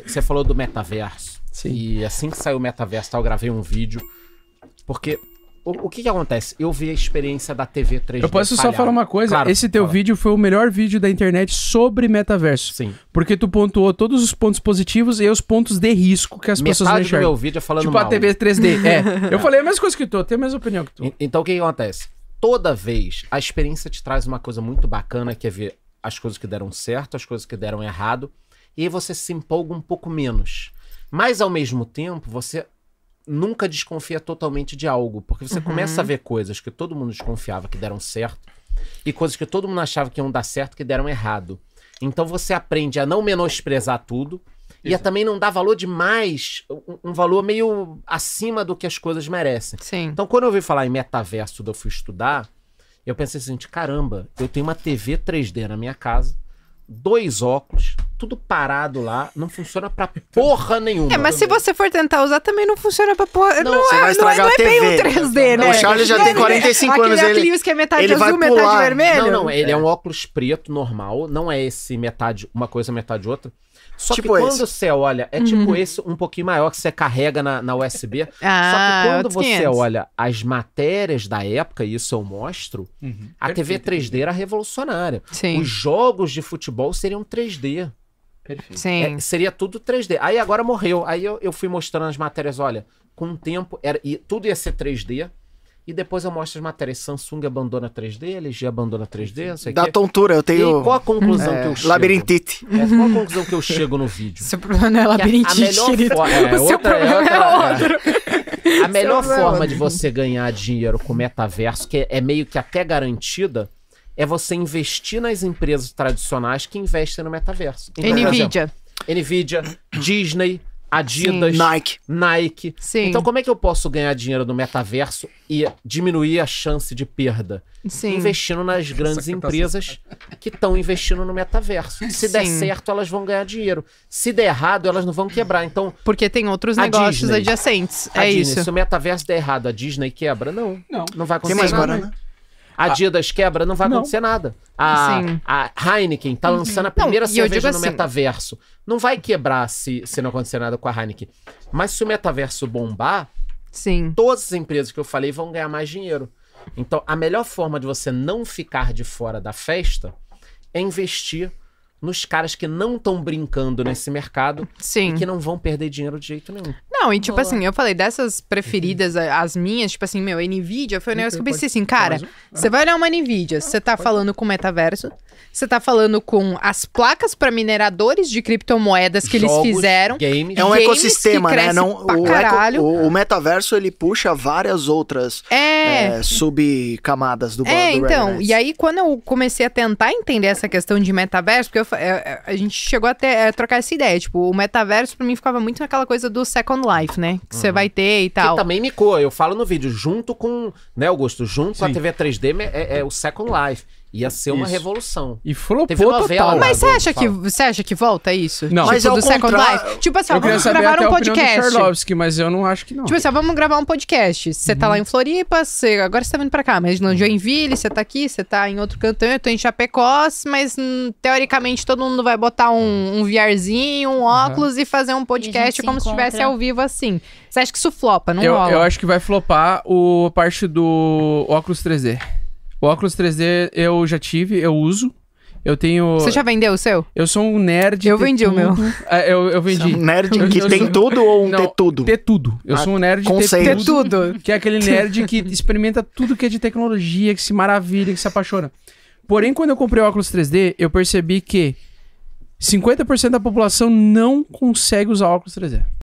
Você falou do metaverso. Sim. E assim que saiu o metaverso, tá, eu gravei um vídeo. Porque o, o que, que acontece? Eu vi a experiência da TV 3D. Eu posso só falar uma coisa. Claro, Esse teu fala. vídeo foi o melhor vídeo da internet sobre metaverso. Sim. Porque tu pontuou todos os pontos positivos e os pontos de risco que as Metade pessoas não Metade do meu vídeo é falando tipo mal. Tipo a TV 3D. é. Eu falei a mesma coisa que tu, eu tenho a mesma opinião que tu. Então o que, que acontece? Toda vez a experiência te traz uma coisa muito bacana que é ver as coisas que deram certo, as coisas que deram errado e aí você se empolga um pouco menos. Mas ao mesmo tempo, você nunca desconfia totalmente de algo, porque você uhum. começa a ver coisas que todo mundo desconfiava que deram certo e coisas que todo mundo achava que iam dar certo que deram errado. Então você aprende a não menosprezar tudo e a também não dar valor demais, um, um valor meio acima do que as coisas merecem. Sim. Então quando eu ouvi falar em metaverso, quando eu fui estudar, eu pensei assim, caramba, eu tenho uma TV 3D na minha casa, dois óculos, tudo parado lá, não funciona pra porra nenhuma. É, mas se você for tentar usar, também não funciona pra porra. Não, não você é, vai é- estragar não é, Não é bem um 3D, não, né? O Charles já é tem 45 Aquele anos. Aquele óculos que é metade ele azul, metade vermelho. Não, não, ele é. é. um óculos preto normal, não é esse metade, uma coisa, metade outra. Só tipo que quando você olha, é tipo uhum. tipo esse um pouquinho maior que você carrega na, na USB. ah, Só que ah, quando você olha as matérias da época, e isso eu mostro, uhum. a Perfeito. TV 3D era revolucionária. Sim. Os jogos de futebol seriam 3D. Perfeito. Sim. É, seria tudo 3D. Aí agora morreu. Aí eu, eu fui mostrando as matérias, olha, com o tempo, era, e tudo ia ser 3D. E depois eu mostro as matérias. Samsung abandona 3D, LG abandona 3D, não sei quê. Dá tontura, eu tenho. E qual a conclusão é, que eu chego? Labirintite. É, qual a conclusão que eu chego no vídeo? Seu problema não é labirintite. a melhor forma. o é, seu é problema é, A melhor é forma de você ganhar dinheiro com metaverso, que é meio que até garantida, é você investir nas empresas tradicionais que investem no metaverso. Então, Nvidia. Exemplo, Nvidia, Disney, Adidas, Sim. Nike. Nike. Sim. Então, como é que eu posso ganhar dinheiro no metaverso e diminuir a chance de perda? Sim. Investindo nas grandes que tá empresas tá... que estão investindo no metaverso. Se der certo, elas vão ganhar dinheiro. Se der errado, elas não vão quebrar. Então, porque tem outros negócios Disney, adjacentes. É Disney, isso. Se o metaverso der errado, a Disney quebra? Não. Não, não vai conseguir. Tem mais barana. Ah. Adidas ah, quebra, não vai não. acontecer nada. A, a Heineken tá uhum. lançando a primeira não, cerveja no assim- metaverso. Não vai quebrar se, se não acontecer nada com a Heineken. Mas se o metaverso bombar, Sim. todas as empresas que eu falei vão ganhar mais dinheiro. Então, a melhor forma de você não ficar de fora da festa é investir nos caras que não estão brincando nesse mercado Sim. e que não vão perder dinheiro de jeito nenhum. Não, e tipo Boa. assim, eu falei dessas uhum. preferidas, eh, as minhas, tipo assim, meu, Nvidia foi um negócio que eu pensei assim, cara, ah. você vai olhar uma Nvidia, ah, você tá falando com o metaverso, você tá falando com as placas para mineradores de criptomoedas que Jogos, eles fizeram. Games. É um games ecossistema, né? Não, o, eco, o, o, metaverso ele puxa várias outras é... é, subcamadas do É, do então, né? e aí quando eu comecei a tentar entender essa questão de metaverso, porque eu, eh, a gente chegou até a trocar essa ideia, tipo, o metaverso para mim ficava muito naquela coisa do second life life, né? Que você uhum. vai ter e tal. Que também me eu falo no vídeo, junto com, né, Augusto? Junto Sim. com a TV 3D é, é o Second Life. Ia ser uma isso. revolução. E flopou Teve total. Mas você acha, que, você acha que volta isso? Não. Tipo, mas é do Second contra... Life? Tipo assim, ó, vamos gravar um podcast. mas eu não acho que não. Tipo assim, ó, vamos gravar um podcast. Você uhum. tá lá em uhum. Floripa, você... agora você tá vindo pra cá, mas não uhum. Joinville, você tá aqui, você tá em outro cantão, eu tô em Chapecó, mas hum, teoricamente todo mundo vai botar um, uhum. um VRzinho, um óculos uhum. e fazer um podcast como se estivesse ao vivo assim. Você acha que isso flopa, não eu, rola? Eu acho que vai flopar o, a parte do óculos 3D. O óculos 3D eu já tive, eu uso. Eu tenho. Você já vendeu o seu? Eu sou um nerd. Eu vendi tudo. o meu. Ah, eu, eu vendi. É um nerd que tem tudo ou um Não, ter tudo? Ter tudo. Eu ah, sou um ah, nerd ter tudo. Que é aquele nerd que experimenta tudo que é de tecnologia, que se maravilha, que se apaixona. Porém, quando eu comprei o óculos 3D, eu percebi que 50% da população não consegue usar óculos 3D.